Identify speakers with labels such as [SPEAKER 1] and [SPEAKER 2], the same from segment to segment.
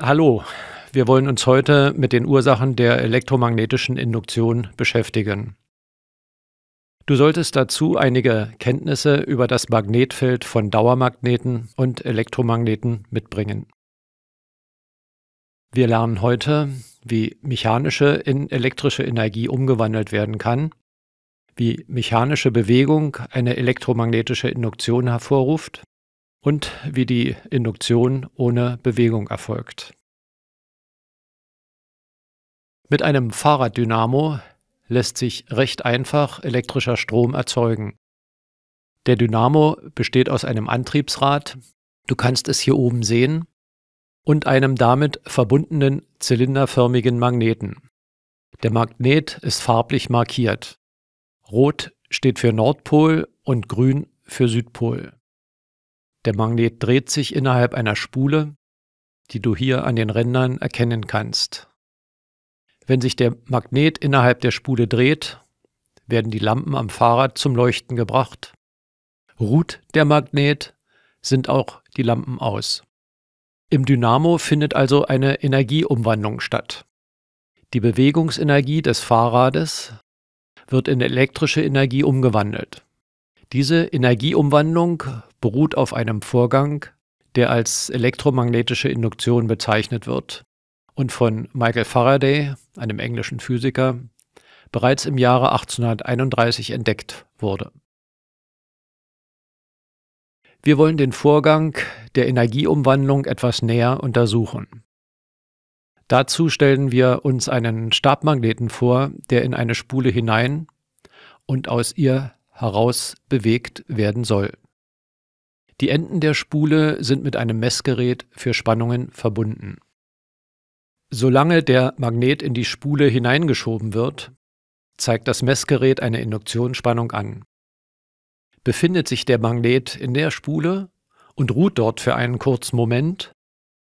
[SPEAKER 1] Hallo, wir wollen uns heute mit den Ursachen der elektromagnetischen Induktion beschäftigen. Du solltest dazu einige Kenntnisse über das Magnetfeld von Dauermagneten und Elektromagneten mitbringen. Wir lernen heute, wie mechanische in elektrische Energie umgewandelt werden kann, wie mechanische Bewegung eine elektromagnetische Induktion hervorruft und wie die Induktion ohne Bewegung erfolgt. Mit einem Fahrraddynamo lässt sich recht einfach elektrischer Strom erzeugen. Der Dynamo besteht aus einem Antriebsrad, du kannst es hier oben sehen, und einem damit verbundenen zylinderförmigen Magneten. Der Magnet ist farblich markiert. Rot steht für Nordpol und grün für Südpol. Der Magnet dreht sich innerhalb einer Spule, die du hier an den Rändern erkennen kannst. Wenn sich der Magnet innerhalb der Spule dreht, werden die Lampen am Fahrrad zum Leuchten gebracht. Ruht der Magnet, sind auch die Lampen aus. Im Dynamo findet also eine Energieumwandlung statt. Die Bewegungsenergie des Fahrrades wird in elektrische Energie umgewandelt. Diese Energieumwandlung beruht auf einem Vorgang, der als elektromagnetische Induktion bezeichnet wird und von Michael Faraday, einem englischen Physiker, bereits im Jahre 1831 entdeckt wurde. Wir wollen den Vorgang der Energieumwandlung etwas näher untersuchen. Dazu stellen wir uns einen Stabmagneten vor, der in eine Spule hinein und aus ihr heraus bewegt werden soll. Die Enden der Spule sind mit einem Messgerät für Spannungen verbunden. Solange der Magnet in die Spule hineingeschoben wird, zeigt das Messgerät eine Induktionsspannung an. Befindet sich der Magnet in der Spule und ruht dort für einen kurzen Moment,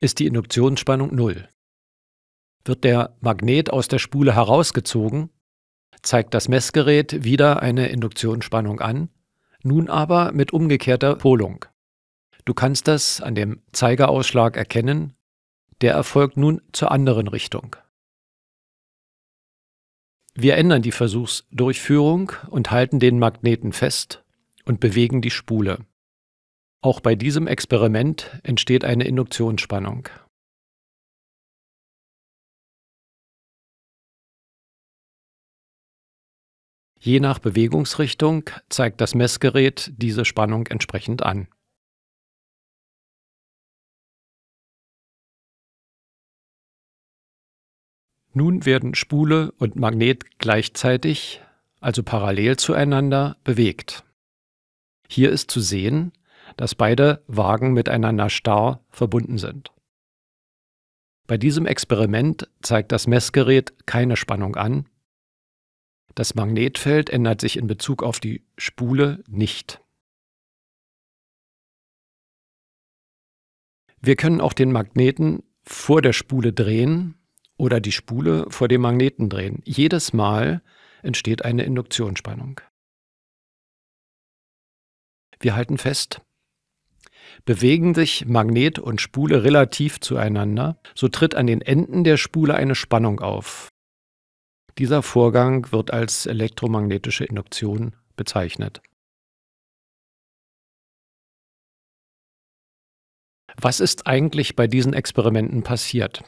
[SPEAKER 1] ist die Induktionsspannung null. Wird der Magnet aus der Spule herausgezogen, zeigt das Messgerät wieder eine Induktionsspannung an, nun aber mit umgekehrter Polung. Du kannst das an dem Zeigerausschlag erkennen, der erfolgt nun zur anderen Richtung. Wir ändern die Versuchsdurchführung und halten den Magneten fest und bewegen die Spule. Auch bei diesem Experiment entsteht eine Induktionsspannung. Je nach Bewegungsrichtung zeigt das Messgerät diese Spannung entsprechend an. Nun werden Spule und Magnet gleichzeitig, also parallel zueinander, bewegt. Hier ist zu sehen, dass beide Wagen miteinander starr verbunden sind. Bei diesem Experiment zeigt das Messgerät keine Spannung an, das Magnetfeld ändert sich in Bezug auf die Spule nicht. Wir können auch den Magneten vor der Spule drehen oder die Spule vor dem Magneten drehen. Jedes Mal entsteht eine Induktionsspannung. Wir halten fest, bewegen sich Magnet und Spule relativ zueinander, so tritt an den Enden der Spule eine Spannung auf. Dieser Vorgang wird als elektromagnetische Induktion bezeichnet. Was ist eigentlich bei diesen Experimenten passiert?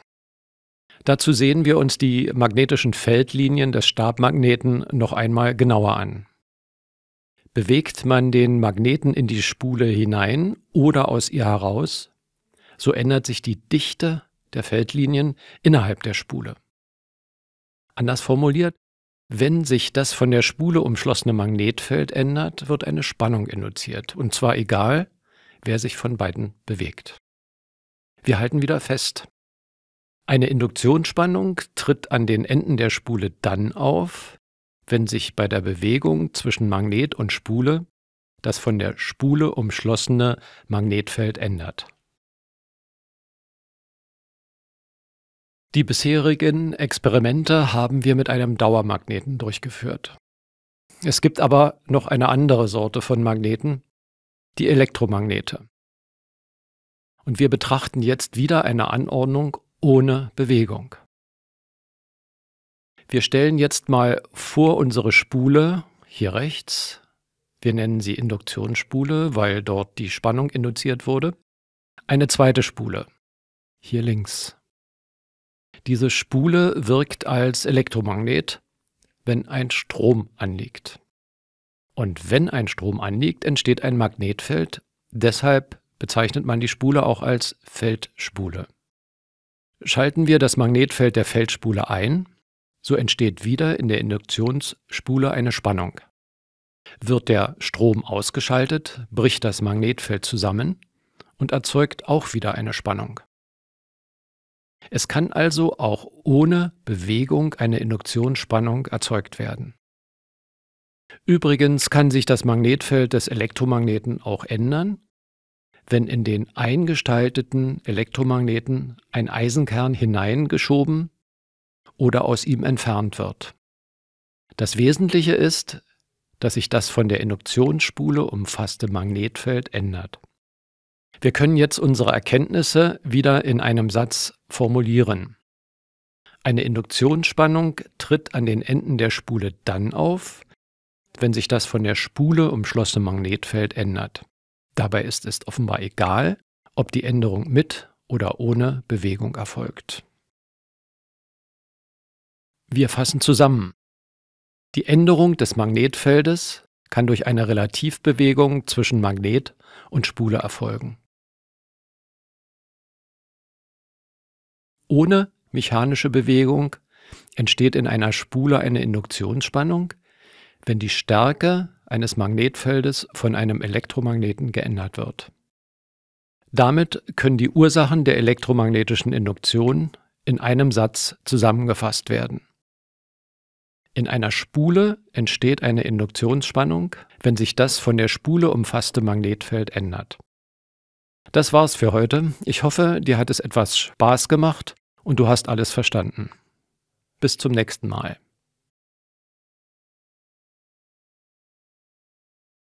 [SPEAKER 1] Dazu sehen wir uns die magnetischen Feldlinien des Stabmagneten noch einmal genauer an. Bewegt man den Magneten in die Spule hinein oder aus ihr heraus, so ändert sich die Dichte der Feldlinien innerhalb der Spule. Anders formuliert, wenn sich das von der Spule umschlossene Magnetfeld ändert, wird eine Spannung induziert, und zwar egal, wer sich von beiden bewegt. Wir halten wieder fest. Eine Induktionsspannung tritt an den Enden der Spule dann auf, wenn sich bei der Bewegung zwischen Magnet und Spule das von der Spule umschlossene Magnetfeld ändert. Die bisherigen Experimente haben wir mit einem Dauermagneten durchgeführt. Es gibt aber noch eine andere Sorte von Magneten, die Elektromagnete. Und wir betrachten jetzt wieder eine Anordnung ohne Bewegung. Wir stellen jetzt mal vor unsere Spule, hier rechts, wir nennen sie Induktionsspule, weil dort die Spannung induziert wurde, eine zweite Spule, hier links. Diese Spule wirkt als Elektromagnet, wenn ein Strom anliegt. Und wenn ein Strom anliegt, entsteht ein Magnetfeld. Deshalb bezeichnet man die Spule auch als Feldspule. Schalten wir das Magnetfeld der Feldspule ein, so entsteht wieder in der Induktionsspule eine Spannung. Wird der Strom ausgeschaltet, bricht das Magnetfeld zusammen und erzeugt auch wieder eine Spannung. Es kann also auch ohne Bewegung eine Induktionsspannung erzeugt werden. Übrigens kann sich das Magnetfeld des Elektromagneten auch ändern, wenn in den eingestalteten Elektromagneten ein Eisenkern hineingeschoben oder aus ihm entfernt wird. Das Wesentliche ist, dass sich das von der Induktionsspule umfasste Magnetfeld ändert. Wir können jetzt unsere Erkenntnisse wieder in einem Satz formulieren. Eine Induktionsspannung tritt an den Enden der Spule dann auf, wenn sich das von der Spule umschlossene Magnetfeld ändert. Dabei ist es offenbar egal, ob die Änderung mit oder ohne Bewegung erfolgt. Wir fassen zusammen. Die Änderung des Magnetfeldes kann durch eine Relativbewegung zwischen Magnet und Spule erfolgen. ohne mechanische Bewegung entsteht in einer Spule eine Induktionsspannung, wenn die Stärke eines Magnetfeldes von einem Elektromagneten geändert wird. Damit können die Ursachen der elektromagnetischen Induktion in einem Satz zusammengefasst werden. In einer Spule entsteht eine Induktionsspannung, wenn sich das von der Spule umfasste Magnetfeld ändert. Das war's für heute. Ich hoffe, dir hat es etwas Spaß gemacht und du hast alles verstanden. Bis zum nächsten Mal.